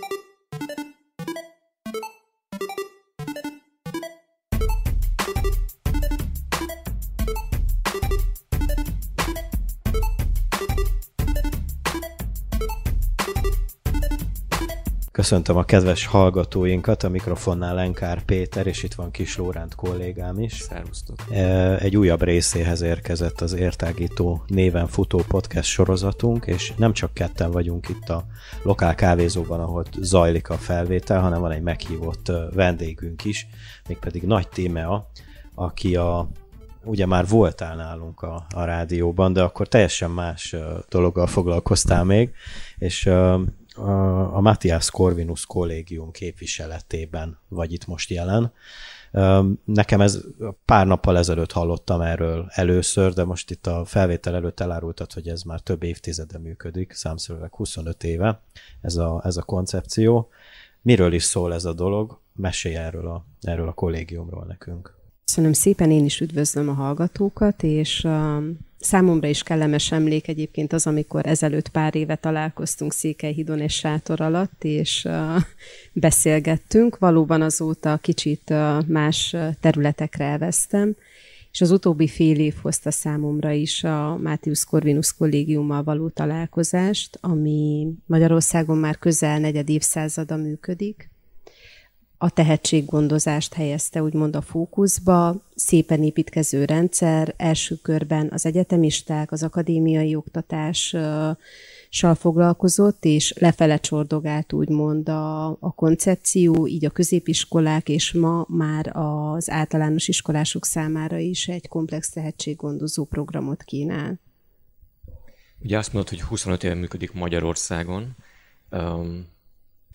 thank you Köszöntöm a kedves hallgatóinkat, a mikrofonnál Lenkár Péter, és itt van Kis Lóránt kollégám is. Szerusztok. E, egy újabb részéhez érkezett az Értágító néven futó podcast sorozatunk, és nem csak ketten vagyunk itt a lokál kávézóban, ahol zajlik a felvétel, hanem van egy meghívott vendégünk is, mégpedig Nagy Témea, aki a ugye már voltál nálunk a, a rádióban, de akkor teljesen más dologgal foglalkoztál még, és a Matthias Corvinus kollégium képviseletében vagy itt most jelen. Nekem ez pár nappal ezelőtt hallottam erről először, de most itt a felvétel előtt elárultad, hogy ez már több évtizede működik, számszerűleg 25 éve ez a, ez a koncepció. Miről is szól ez a dolog? Mesélj erről a, erről a kollégiumról nekünk. Köszönöm szépen, én is üdvözlöm a hallgatókat, és um, számomra is kellemes emlék egyébként az, amikor ezelőtt pár éve találkoztunk Székelyhidon és sátor alatt, és uh, beszélgettünk. Valóban azóta kicsit uh, más területekre elvesztem, és az utóbbi fél év hozta számomra is a Mátius Corvinus kollégiummal való találkozást, ami Magyarországon már közel negyed évszázada működik, a tehetséggondozást helyezte úgymond a fókuszba, szépen építkező rendszer, első körben az egyetemisták, az akadémiai oktatással foglalkozott, és lefele csordogált úgymond a, a koncepció, így a középiskolák, és ma már az általános iskolások számára is egy komplex tehetséggondozó programot kínál. Ugye azt mondod, hogy 25 éve működik Magyarországon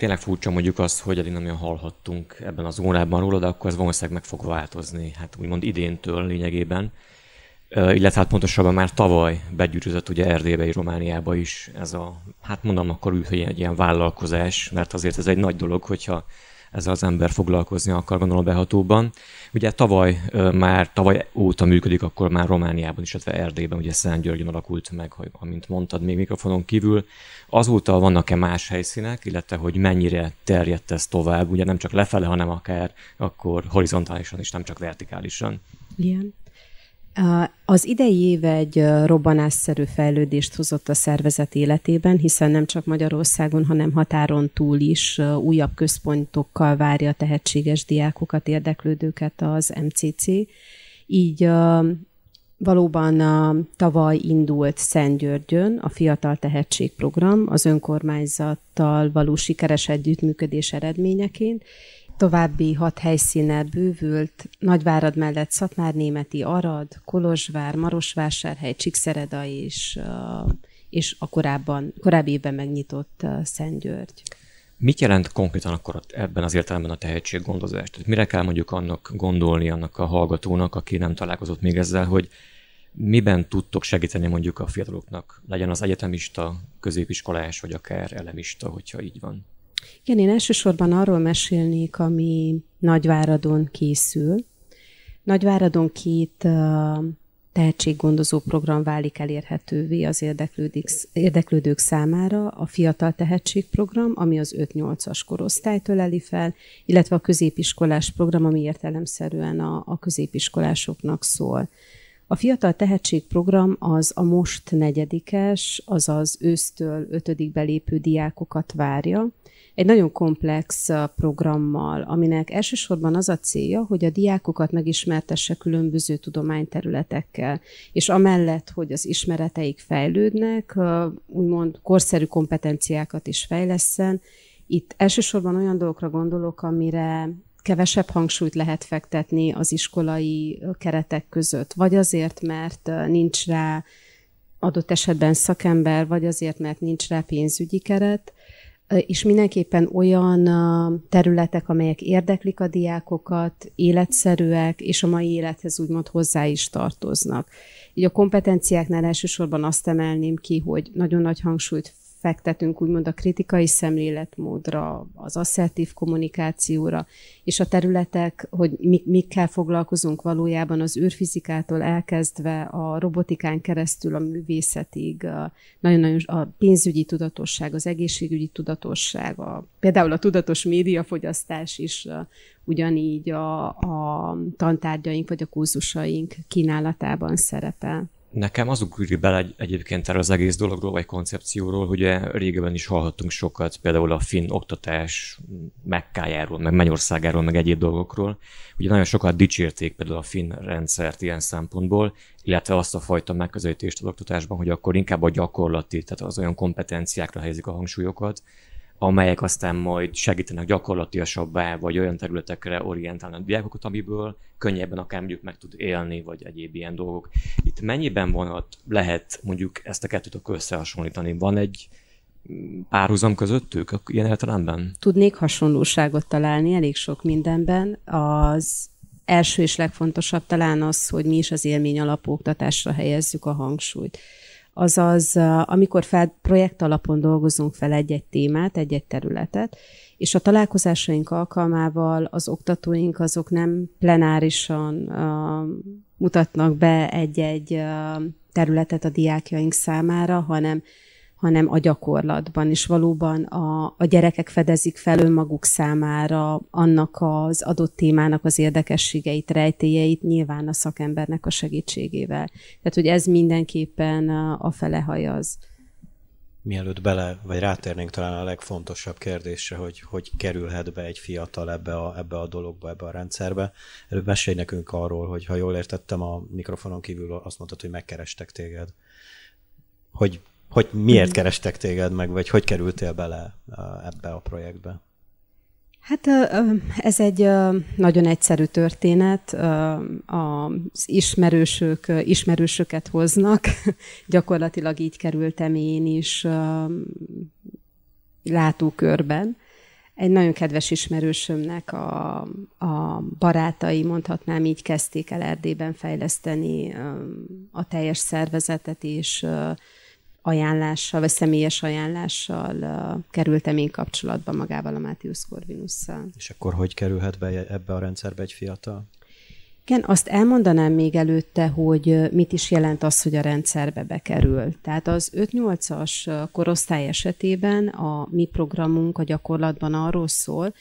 tényleg furcsa mondjuk az, hogy eddig nem olyan hallhattunk ebben az órában róla, de akkor ez valószínűleg meg fog változni, hát úgymond idéntől lényegében. Illetve hát pontosabban már tavaly begyűrűzött ugye Erdélybe és Romániába is ez a, hát mondom akkor úgy, hogy egy ilyen vállalkozás, mert azért ez egy nagy dolog, hogyha ezzel az ember foglalkozni akar, gondolom behatóban. Ugye tavaly már, tavaly óta működik, akkor már Romániában is, illetve Erdélyben, ugye Szent Györgyön alakult meg, hogy, amint mondtad még mikrofonon kívül. Azóta vannak-e más helyszínek, illetve hogy mennyire terjedt ez tovább, ugye nem csak lefele, hanem akár akkor horizontálisan is, nem csak vertikálisan? Igen. Az idei év egy robbanásszerű fejlődést hozott a szervezet életében, hiszen nem csak Magyarországon, hanem határon túl is újabb központokkal várja a tehetséges diákokat, érdeklődőket az MCC. Így valóban tavaly indult Györgyön a Fiatal Tehetségprogram az önkormányzattal való sikeres együttműködés eredményeként, További hat helyszínnel bővült, Nagyvárad mellett Szatmár Németi, Arad, Kolozsvár, Marosvásárhely, Csíkszereda és, uh, és a korábban, korábbi évben megnyitott uh, György. Mit jelent konkrétan akkor ebben az értelemben a tehetséggondozás? Tehát mire kell mondjuk annak gondolni, annak a hallgatónak, aki nem találkozott még ezzel, hogy miben tudtok segíteni mondjuk a fiataloknak, legyen az egyetemista, középiskolás, vagy akár elemista, hogyha így van? Igen, én elsősorban arról mesélnék, ami Nagyváradon készül. Nagyváradon két tehetséggondozó program válik elérhetővé az érdeklődők számára, a Fiatal Tehetségprogram, ami az 5-8-as korosztályt öleli fel, illetve a középiskolás program, ami értelemszerűen a, a középiskolásoknak szól. A Fiatal tehetségprogram az a most negyedikes, azaz ősztől ötödik belépő diákokat várja. Egy nagyon komplex programmal, aminek elsősorban az a célja, hogy a diákokat megismertesse különböző tudományterületekkel, és amellett, hogy az ismereteik fejlődnek, úgymond korszerű kompetenciákat is fejleszen, itt elsősorban olyan dolgokra gondolok, amire kevesebb hangsúlyt lehet fektetni az iskolai keretek között, vagy azért, mert nincs rá adott esetben szakember, vagy azért, mert nincs rá pénzügyi keret, és mindenképpen olyan területek, amelyek érdeklik a diákokat, életszerűek, és a mai élethez úgymond hozzá is tartoznak. Így a kompetenciáknál elsősorban azt emelném ki, hogy nagyon nagy hangsúlyt fektetünk úgymond a kritikai szemléletmódra, az asszertív kommunikációra, és a területek, hogy mi, mikkel foglalkozunk valójában az űrfizikától elkezdve a robotikán keresztül a művészetig, nagyon-nagyon a pénzügyi tudatosság, az egészségügyi tudatosság, a, például a tudatos médiafogyasztás is ugyanígy a, a tantárgyaink vagy a kurzusaink kínálatában szerepel. Nekem az ugri bele egy, egyébként erre az egész dologról, vagy koncepcióról, hogy régebben is hallhattunk sokat, például a finn oktatás megkájáról, meg Mennyországáról, meg egyéb dolgokról. Ugye nagyon sokat dicsérték például a finn rendszert ilyen szempontból, illetve azt a fajta megközelítést az oktatásban, hogy akkor inkább a gyakorlati, tehát az olyan kompetenciákra helyezik a hangsúlyokat, amelyek aztán majd segítenek gyakorlatilasabbá, vagy olyan területekre orientálni a diákokat, amiből könnyebben akár mondjuk meg tud élni, vagy egyéb ilyen dolgok. Itt mennyiben vonat lehet mondjuk ezt a kettőt összehasonlítani? Van egy párhuzam közöttük ilyen értelemben? Tudnék hasonlóságot találni elég sok mindenben. Az első és legfontosabb talán az, hogy mi is az élmény alapú oktatásra helyezzük a hangsúlyt azaz amikor fel, projekt alapon dolgozunk fel egy-egy témát, egy-egy területet, és a találkozásaink alkalmával az oktatóink azok nem plenárisan uh, mutatnak be egy-egy uh, területet a diákjaink számára, hanem hanem a gyakorlatban, is valóban a, a gyerekek fedezik fel önmaguk számára annak az adott témának az érdekességeit, rejtélyeit, nyilván a szakembernek a segítségével. Tehát, hogy ez mindenképpen a, a hajaz. Mielőtt bele, vagy rátérnénk talán a legfontosabb kérdésre, hogy hogy kerülhet be egy fiatal ebbe a, ebbe a dologba, ebbe a rendszerbe. Előbb mesélj nekünk arról, hogy ha jól értettem a mikrofonon kívül, azt mondtad, hogy megkerestek téged. Hogy hogy miért mhm. kerestek téged meg, vagy hogy kerültél bele ebbe a projektbe? Hát ez egy nagyon egyszerű történet. Az ismerősök ismerősöket hoznak. Gyakorlatilag így kerültem én is látókörben. Egy nagyon kedves ismerősömnek a, a barátai, mondhatnám így, kezdték el Erdélyben fejleszteni a teljes szervezetet, és ajánlással, vagy személyes ajánlással uh, kerültem én kapcsolatba magával a Mátius Corvinusszal. És akkor hogy kerülhet be ebbe a rendszerbe egy fiatal? Igen, azt elmondanám még előtte, hogy mit is jelent az, hogy a rendszerbe bekerül. Tehát az 5-8-as korosztály esetében a mi programunk a gyakorlatban arról szól,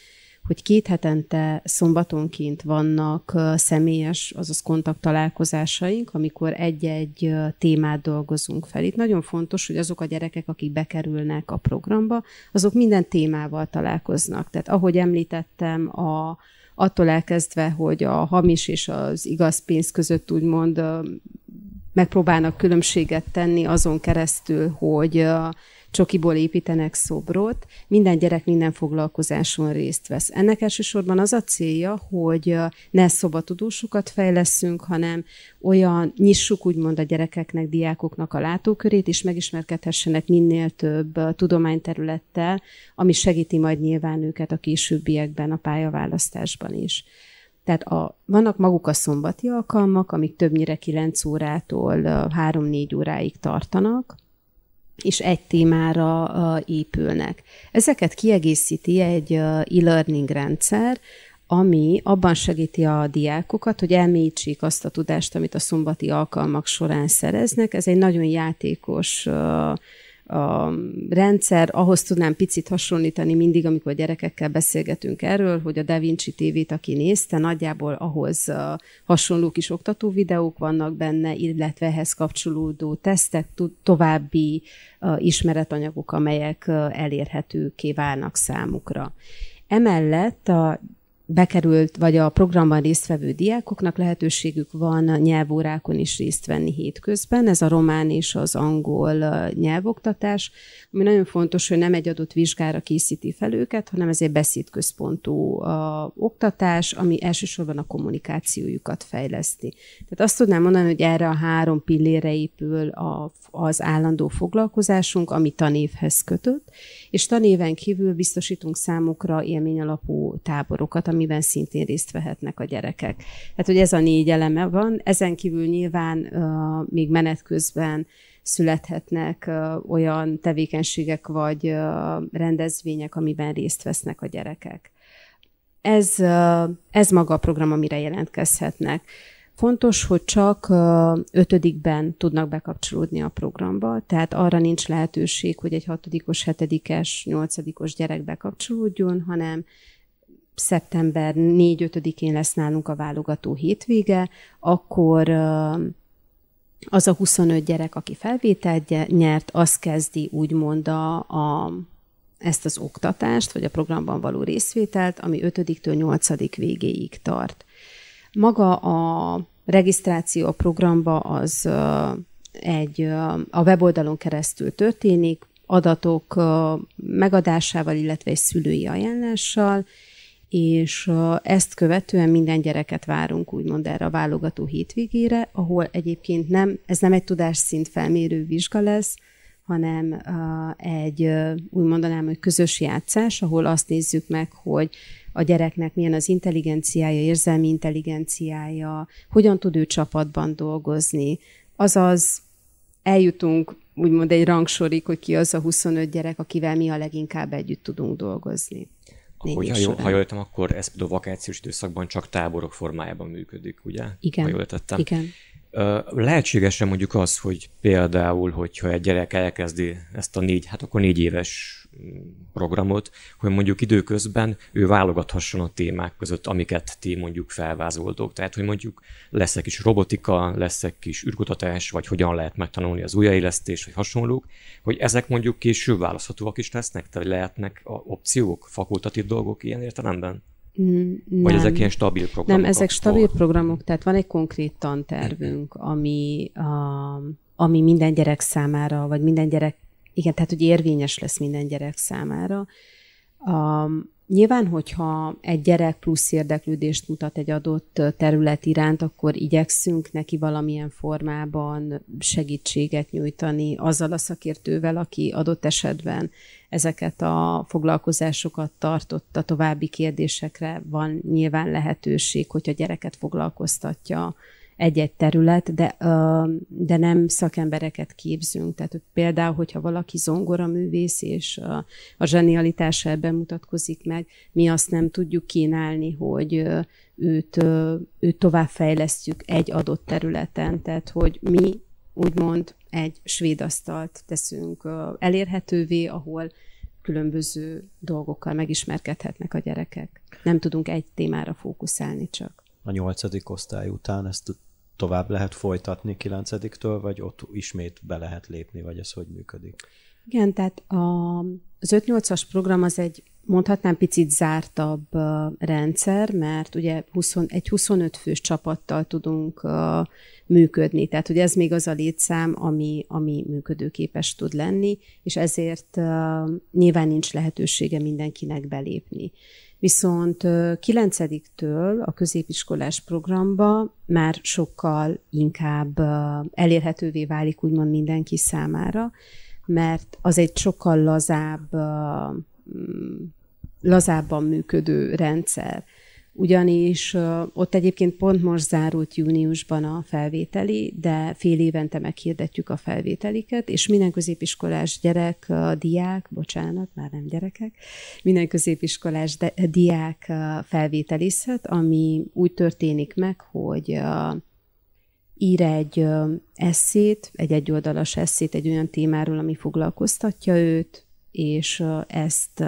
hogy két hetente szombatonként vannak személyes, azaz kontakt találkozásaink, amikor egy-egy témát dolgozunk fel. Itt nagyon fontos, hogy azok a gyerekek, akik bekerülnek a programba, azok minden témával találkoznak. Tehát ahogy említettem, a attól elkezdve, hogy a hamis és az igaz pénz között úgymond megpróbálnak különbséget tenni azon keresztül, hogy csokiból építenek szobrot, minden gyerek minden foglalkozáson részt vesz. Ennek elsősorban az a célja, hogy ne szobatudósokat fejleszünk, hanem olyan nyissuk úgymond a gyerekeknek, diákoknak a látókörét, és megismerkedhessenek minél több tudományterülettel, ami segíti majd nyilván őket a későbbiekben a pályaválasztásban is. Tehát a, vannak maguk a szombati alkalmak, amik többnyire 9 órától 3-4 óráig tartanak, és egy témára épülnek. Ezeket kiegészíti egy e-learning rendszer, ami abban segíti a diákokat, hogy elmélyítsék azt a tudást, amit a szombati alkalmak során szereznek. Ez egy nagyon játékos a rendszer. Ahhoz tudnám picit hasonlítani mindig, amikor gyerekekkel beszélgetünk erről, hogy a Da Vinci TV-t, aki nézte, nagyjából ahhoz hasonló kis oktató videók vannak benne, illetve ehhez kapcsolódó tesztek, további ismeretanyagok, amelyek elérhetőké válnak számukra. Emellett a bekerült, vagy a programban résztvevő diákoknak lehetőségük van nyelvórákon is részt venni hétközben. Ez a román és az angol nyelvoktatás, ami nagyon fontos, hogy nem egy adott vizsgára készíti fel őket, hanem ez egy beszédközpontú a oktatás, ami elsősorban a kommunikációjukat fejleszti. Tehát azt tudnám mondani, hogy erre a három pillére épül a, az állandó foglalkozásunk, ami tanévhez kötött, és tanéven kívül biztosítunk számukra élményalapú táborokat, ami amiben szintén részt vehetnek a gyerekek. Tehát, hogy ez a négy eleme van. Ezen kívül nyilván uh, még menet közben születhetnek uh, olyan tevékenységek vagy uh, rendezvények, amiben részt vesznek a gyerekek. Ez, uh, ez maga a program, amire jelentkezhetnek. Fontos, hogy csak ötödikben tudnak bekapcsolódni a programba, tehát arra nincs lehetőség, hogy egy hatodikos, hetedikes, nyolcadikos gyerek bekapcsolódjon, hanem szeptember 4-5-én lesz nálunk a válogató hétvége, akkor az a 25 gyerek, aki felvételt nyert, az kezdi úgymond a, a, ezt az oktatást, vagy a programban való részvételt, ami 5-től 8 végéig tart. Maga a regisztráció a programba az egy, a weboldalon keresztül történik, adatok megadásával, illetve egy szülői ajánlással, és ezt követően minden gyereket várunk úgymond erre a válogató hétvégére, ahol egyébként nem, ez nem egy tudásszint felmérő vizsga lesz, hanem egy, úgy mondanám, hogy közös játszás, ahol azt nézzük meg, hogy a gyereknek milyen az intelligenciája, érzelmi intelligenciája, hogyan tud ő csapatban dolgozni. Azaz eljutunk úgymond egy rangsorig, hogy ki az a 25 gyerek, akivel mi a leginkább együtt tudunk dolgozni. Hogy ha, jól, ha jól értem, akkor ez a vakációs időszakban csak táborok formájában működik, ugye? Igen. Ha jól értettem. Igen. Lehetségesen mondjuk az, hogy például, hogyha egy gyerek elkezdi ezt a négy, hát akkor négy éves programot, hogy mondjuk időközben ő válogathasson a témák között, amiket ti mondjuk felvázoltok. Tehát, hogy mondjuk lesz egy kis robotika, lesz egy kis űrkutatás, vagy hogyan lehet megtanulni az újjáélesztés, vagy hasonlók, hogy ezek mondjuk később választhatóak is lesznek, tehát lehetnek a opciók, fakultatív dolgok ilyen értelemben? Nem. Vagy ezek ilyen stabil programok? Nem, ezek stabil akkor? programok, tehát van egy konkrét tantervünk, ami, a, ami minden gyerek számára, vagy minden gyerek igen, tehát hogy érvényes lesz minden gyerek számára. Um, Nyilván, hogyha egy gyerek plusz érdeklődést mutat egy adott terület iránt, akkor igyekszünk neki valamilyen formában segítséget nyújtani azzal a szakértővel, aki adott esetben ezeket a foglalkozásokat tartotta, további kérdésekre van nyilván lehetőség, hogyha gyereket foglalkoztatja egy-egy terület, de, de nem szakembereket képzünk. Tehát például, hogyha valaki művész, és a, a zsenialitása ebben mutatkozik meg, mi azt nem tudjuk kínálni, hogy őt, őt továbbfejlesztjük egy adott területen. Tehát, hogy mi úgymond egy svéd asztalt teszünk elérhetővé, ahol különböző dolgokkal megismerkedhetnek a gyerekek. Nem tudunk egy témára fókuszálni csak. A nyolcadik osztály után ezt tovább lehet folytatni kilencediktől, vagy ott ismét be lehet lépni, vagy ez hogy működik? Igen, tehát a, az 5-8-as program az egy mondhatnám picit zártabb rendszer, mert ugye 20, egy 25 fős csapattal tudunk működni, tehát ugye ez még az a létszám, ami, ami működőképes tud lenni, és ezért nyilván nincs lehetősége mindenkinek belépni. Viszont 9-től a középiskolás programba már sokkal inkább elérhetővé válik úgymond mindenki számára, mert az egy sokkal lazább, lazábban működő rendszer ugyanis ott egyébként pont most zárult júniusban a felvételi, de fél évente meghirdetjük a felvételiket, és minden középiskolás gyerek, diák, bocsánat, már nem gyerekek, minden középiskolás de, diák felvételizhet, ami úgy történik meg, hogy ír egy eszét, egy egyoldalas eszét egy olyan témáról, ami foglalkoztatja őt, és ezt,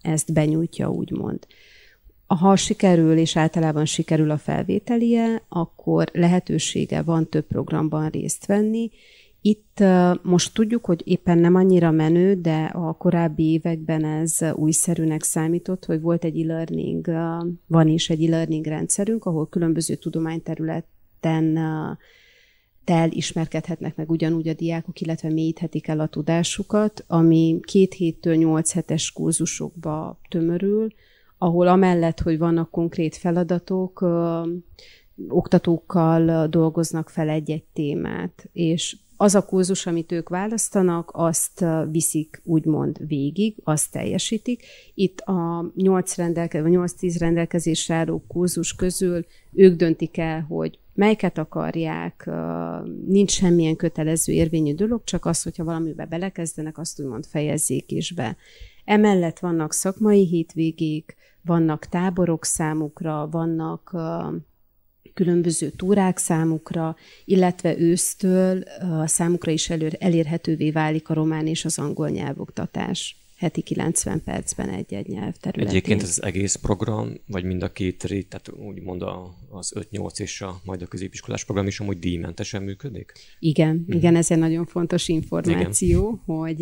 ezt benyújtja, úgymond ha sikerül, és általában sikerül a felvételie, akkor lehetősége van több programban részt venni. Itt most tudjuk, hogy éppen nem annyira menő, de a korábbi években ez újszerűnek számított, hogy volt egy e-learning, van is egy e-learning rendszerünk, ahol különböző tudományterületen tel ismerkedhetnek meg ugyanúgy a diákok, illetve mélyíthetik el a tudásukat, ami két héttől nyolc hetes kurzusokba tömörül, ahol amellett, hogy vannak konkrét feladatok, ö, oktatókkal dolgoznak fel egy-egy témát, és az a kurzus, amit ők választanak, azt viszik úgymond végig, azt teljesítik. Itt a 8-10 rendelke, rendelkezésre álló kurzus közül ők döntik el, hogy melyiket akarják, nincs semmilyen kötelező érvényű dolog, csak az, hogyha valamibe belekezdenek, azt úgymond fejezzék is be. Emellett vannak szakmai hétvégék, vannak táborok számukra, vannak különböző túrák számukra, illetve ősztől számukra is elő, elérhetővé válik a román és az angol nyelvoktatás heti 90 percben egy-egy nyelv területén. Egyébként ez az egész program, vagy mind a két rét, tehát úgy úgymond az 5-8 és a, majd a középiskolás program is amúgy díjmentesen működik? Igen, mm. igen, ez egy nagyon fontos információ, igen. hogy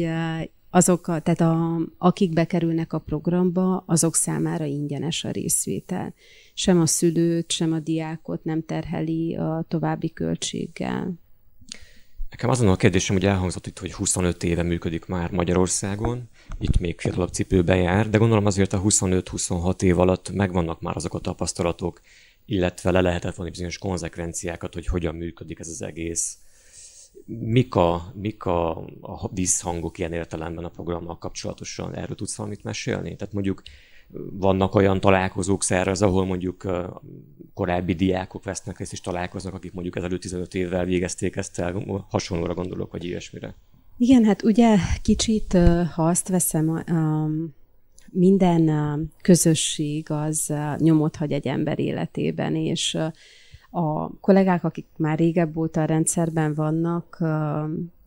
azok, tehát a, akik bekerülnek a programba, azok számára ingyenes a részvétel. Sem a szülőt, sem a diákot nem terheli a további költséggel. Nekem azon a kérdésem, hogy elhangzott itt, hogy 25 éve működik már Magyarországon, itt még fiatalabb cipőben jár, de gondolom azért a 25-26 év alatt megvannak már azok a tapasztalatok, illetve le lehetett volna bizonyos konzekvenciákat, hogy hogyan működik ez az egész mik a, mik a, a visszhangok ilyen értelemben a programmal kapcsolatosan? Erről tudsz valamit mesélni? Tehát mondjuk vannak olyan találkozók szervez, ahol mondjuk korábbi diákok vesznek részt és találkoznak, akik mondjuk ezelőtt 15 évvel végezték ezt el, hasonlóra gondolok, vagy ilyesmire. Igen, hát ugye kicsit, ha azt veszem, minden közösség az nyomot hagy egy ember életében, és a kollégák, akik már régebb óta a rendszerben vannak,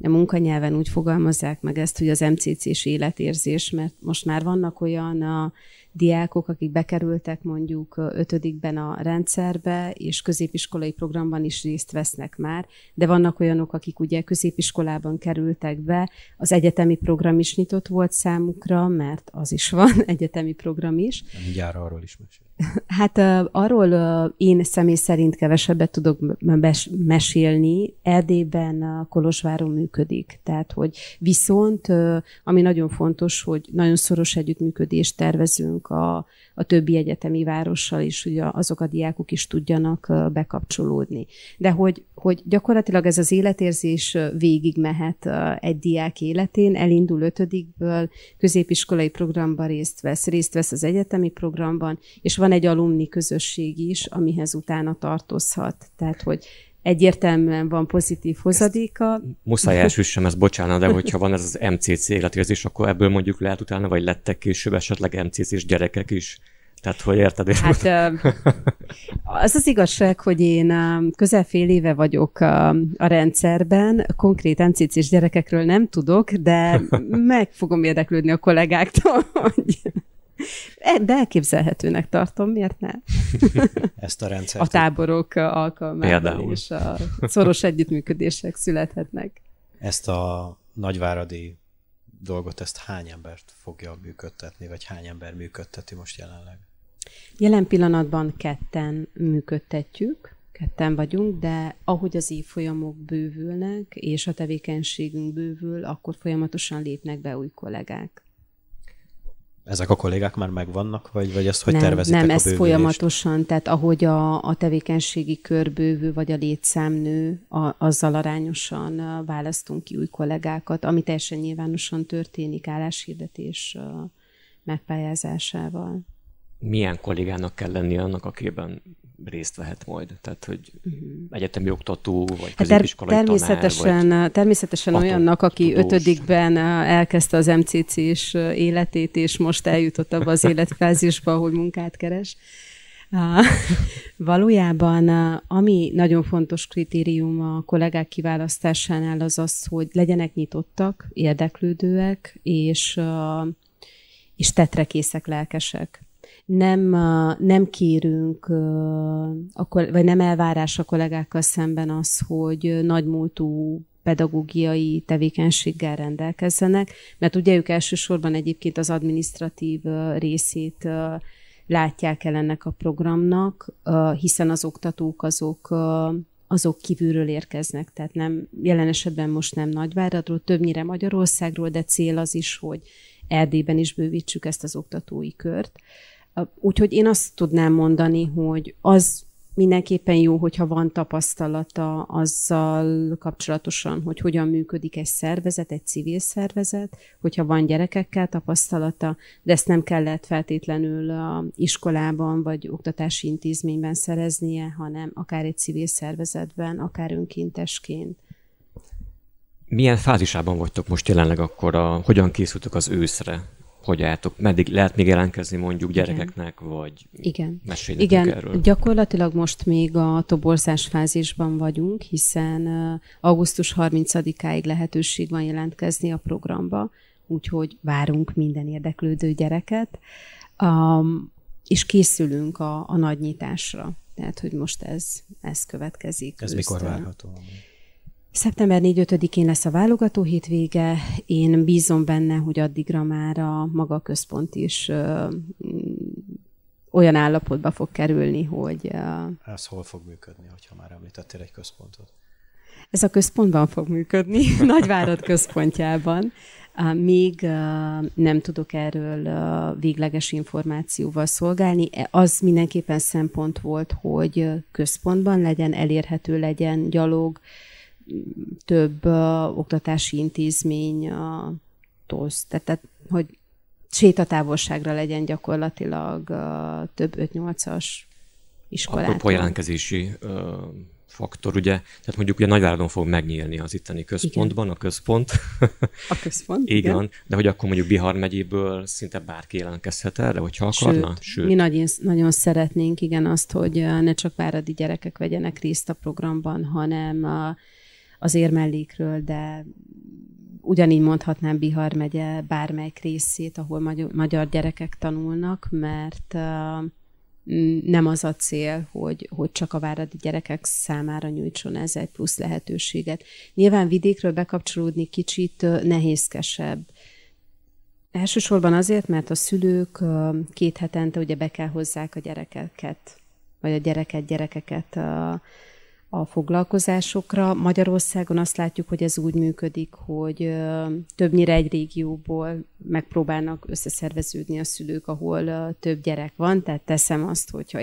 a munkanyelven úgy fogalmazzák meg ezt, hogy az MCC-s életérzés, mert most már vannak olyan a diákok, akik bekerültek mondjuk ötödikben a rendszerbe, és középiskolai programban is részt vesznek már, de vannak olyanok, akik ugye középiskolában kerültek be, az egyetemi program is nyitott volt számukra, mert az is van, egyetemi program is. Mindjárt arról is mesél. Hát uh, arról uh, én személy szerint kevesebbet tudok mes- mesélni. Erdélyben uh, Kolozsváron működik. Tehát, hogy viszont, uh, ami nagyon fontos, hogy nagyon szoros együttműködést tervezünk a, a többi egyetemi várossal is, hogy azok a diákok is tudjanak uh, bekapcsolódni. De hogy, hogy gyakorlatilag ez az életérzés végig mehet uh, egy diák életén, elindul ötödikből, középiskolai programban részt vesz, részt vesz az egyetemi programban, és van van egy alumni közösség is, amihez utána tartozhat. Tehát, hogy egyértelműen van pozitív hozadéka. Ezt muszáj elsősöm, ez bocsánat, de hogyha van ez az MCC életérzés, akkor ebből mondjuk lehet utána, vagy lettek később esetleg MCC-s gyerekek is. Tehát, hogy érted? És hát az az igazság, hogy én közel fél éve vagyok a, a rendszerben, konkrét mcc és gyerekekről nem tudok, de meg fogom érdeklődni a kollégáktól, hogy E, de elképzelhetőnek tartom, miért ne? Ezt a rendszert. A táborok alkalmával és a szoros együttműködések születhetnek. Ezt a nagyváradi dolgot, ezt hány embert fogja működtetni, vagy hány ember működteti most jelenleg? Jelen pillanatban ketten működtetjük, ketten vagyunk, de ahogy az évfolyamok bővülnek, és a tevékenységünk bővül, akkor folyamatosan lépnek be új kollégák ezek a kollégák már megvannak, vagy, vagy ezt hogy nem, tervezitek Nem, a ez folyamatosan, tehát ahogy a, a tevékenységi kör bővül, vagy a nő, a, azzal arányosan választunk ki új kollégákat, ami teljesen nyilvánosan történik álláshirdetés megpályázásával. Milyen kollégának kell lenni annak, akiben részt vehet majd? Tehát, hogy uh-huh. egyetemi oktató, vagy hát középiskolai hát természetesen, tanár, vagy eh, Természetesen atom, olyannak, aki tudós. ötödikben eh, elkezdte az mcc és eh, életét, és most eljutott abba az életfázisba, hogy munkát keres. Valójában, ami nagyon fontos kritérium a kollégák kiválasztásánál az az, hogy legyenek nyitottak, érdeklődőek, és, és tetrekészek, lelkesek nem, nem kérünk, vagy nem elvárás a kollégákkal szemben az, hogy nagymúltú pedagógiai tevékenységgel rendelkezzenek, mert ugye ők elsősorban egyébként az administratív részét látják el ennek a programnak, hiszen az oktatók azok azok kívülről érkeznek, tehát nem, jelen esetben most nem Nagyváradról, többnyire Magyarországról, de cél az is, hogy Erdélyben is bővítsük ezt az oktatói kört. Úgyhogy én azt tudnám mondani, hogy az mindenképpen jó, hogyha van tapasztalata azzal kapcsolatosan, hogy hogyan működik egy szervezet, egy civil szervezet, hogyha van gyerekekkel tapasztalata, de ezt nem kellett feltétlenül a iskolában vagy oktatási intézményben szereznie, hanem akár egy civil szervezetben, akár önkéntesként. Milyen fázisában vagytok most jelenleg akkor, a, hogyan készültök az őszre? hogy álltok? Meddig lehet még jelentkezni mondjuk gyerekeknek, Igen. vagy Igen. meséljünk Igen, erről. gyakorlatilag most még a toborzás fázisban vagyunk, hiszen augusztus 30-áig lehetőség van jelentkezni a programba, úgyhogy várunk minden érdeklődő gyereket, um, és készülünk a, a nagy nyitásra. Tehát, hogy most ez, ez következik. Ez ősztől. mikor várható? Szeptember 4-5-én lesz a válogató hétvége. Én bízom benne, hogy addigra már a maga központ is ö, mm, olyan állapotba fog kerülni, hogy... Ö, Ez hol fog működni, hogyha már említettél egy központot? Ez a központban fog működni, Nagyvárad központjában. Még nem tudok erről végleges információval szolgálni. E, az mindenképpen szempont volt, hogy központban legyen, elérhető legyen gyalog, több uh, oktatási intézmény a TOSZ, tehát, tehát hogy sétatávolságra legyen gyakorlatilag uh, több 5-8-as iskolát. Akkor jelentkezési ö, faktor, ugye, tehát mondjuk ugye Nagyváradon fog megnyílni az itteni központban, igen. a központ. A központ, igen. igen. De hogy akkor mondjuk Bihar megyéből szinte bárki jelentkezhet erre, hogyha akarna? Sőt, Sőt. mi nagy, nagyon szeretnénk, igen, azt, hogy ne csak váradi gyerekek vegyenek részt a programban, hanem a az érmellékről, de ugyanígy mondhatnám Bihar megye bármelyik részét, ahol magyar, gyerekek tanulnak, mert nem az a cél, hogy, hogy csak a váradi gyerekek számára nyújtson ez egy plusz lehetőséget. Nyilván vidékről bekapcsolódni kicsit nehézkesebb. Elsősorban azért, mert a szülők két hetente ugye be kell hozzák a gyerekeket, vagy a gyereket, gyerekeket a, a foglalkozásokra. Magyarországon azt látjuk, hogy ez úgy működik, hogy többnyire egy régióból megpróbálnak összeszerveződni a szülők, ahol több gyerek van, tehát teszem azt, hogyha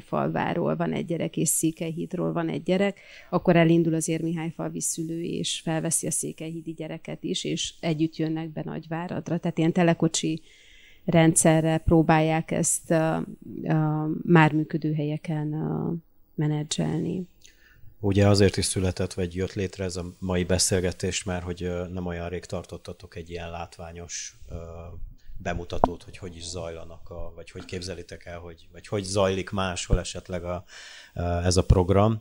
falváról van egy gyerek, és Székelyhídról van egy gyerek, akkor elindul az falvi szülő, és felveszi a Székelyhídi gyereket is, és együtt jönnek be Nagyváradra. Tehát ilyen telekocsi rendszerre próbálják ezt a, a már működő helyeken menedzselni. Ugye azért is született, vagy jött létre ez a mai beszélgetés, mert hogy nem olyan rég tartottatok egy ilyen látványos bemutatót, hogy hogy is zajlanak, a, vagy hogy képzelitek el, hogy, vagy hogy zajlik máshol esetleg a, ez a program.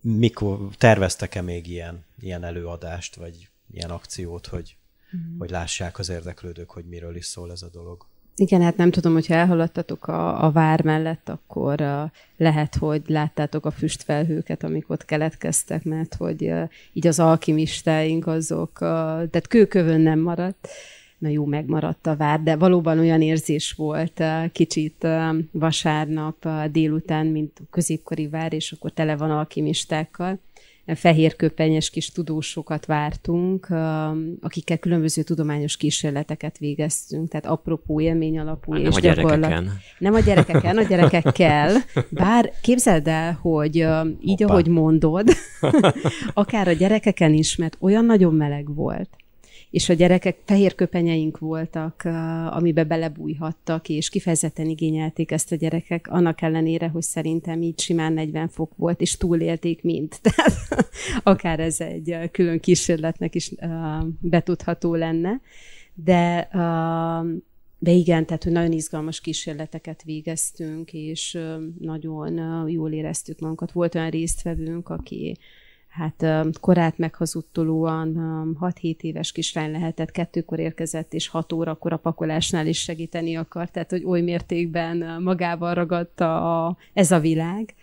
Mikor terveztek-e még ilyen, ilyen előadást, vagy ilyen akciót, hogy, mm-hmm. hogy lássák az érdeklődők, hogy miről is szól ez a dolog? Igen, hát nem tudom, hogyha elhaladtatok a, a vár mellett, akkor a, lehet, hogy láttátok a füstfelhőket, amik ott keletkeztek, mert hogy a, így az alkimistáink azok, a, tehát kőkövön nem maradt, na jó, megmaradt a vár, de valóban olyan érzés volt a, kicsit a, vasárnap a, délután, mint a középkori vár, és akkor tele van alkimistákkal fehér köpenyes kis tudósokat vártunk, akikkel különböző tudományos kísérleteket végeztünk, tehát apropó élmény alapú nem és a gyakorlat. Gyerekeken. Nem a gyerekeken, a gyerekekkel, bár képzeld el, hogy így, Opa. ahogy mondod, akár a gyerekeken is, mert olyan nagyon meleg volt, és a gyerekek fehér köpenyeink voltak, amibe belebújhattak, és kifejezetten igényelték ezt a gyerekek, annak ellenére, hogy szerintem így simán 40 fok volt, és túlélték mind. Tehát akár ez egy külön kísérletnek is betudható lenne. De de igen, tehát hogy nagyon izgalmas kísérleteket végeztünk, és nagyon jól éreztük magunkat. Volt olyan résztvevőnk, aki hát korát meghazudtolóan 6-7 éves kislány lehetett, kettőkor érkezett, és 6 órakor a pakolásnál is segíteni akart, tehát hogy oly mértékben magával ragadta a, ez a világ.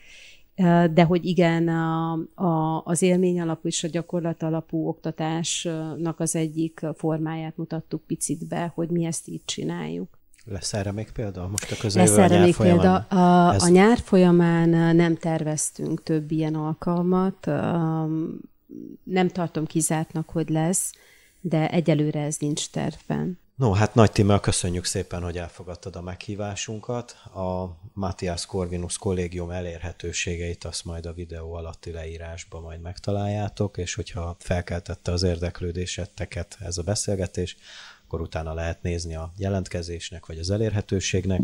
De hogy igen, a, a, az élmény alapú és a gyakorlat alapú oktatásnak az egyik formáját mutattuk picit be, hogy mi ezt így csináljuk. Lesz erre még példa? Most a közeljövő Lesz erre még példa. A, Ezt... a nyár folyamán uh, nem terveztünk több ilyen alkalmat. Um, nem tartom kizártnak, hogy lesz, de egyelőre ez nincs tervben. No, hát Nagy Timmel köszönjük szépen, hogy elfogadtad a meghívásunkat. A Matthias Corvinus kollégium elérhetőségeit azt majd a videó alatti leírásba majd megtaláljátok, és hogyha felkeltette az érdeklődéseteket ez a beszélgetés, akkor utána lehet nézni a jelentkezésnek vagy az elérhetőségnek.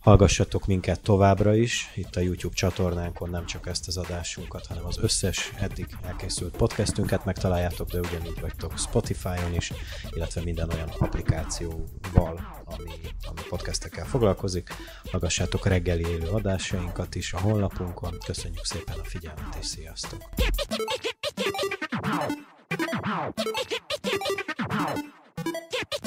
Hallgassatok minket továbbra is, itt a YouTube csatornánkon nem csak ezt az adásunkat, hanem az összes eddig elkészült podcastünket megtaláljátok, de ugyanúgy vagytok Spotify-on is, illetve minden olyan applikációval, ami, ami podcastekkel foglalkozik. Hallgassátok reggeli élő adásainkat is a honlapunkon. Köszönjük szépen a figyelmet és sziasztok!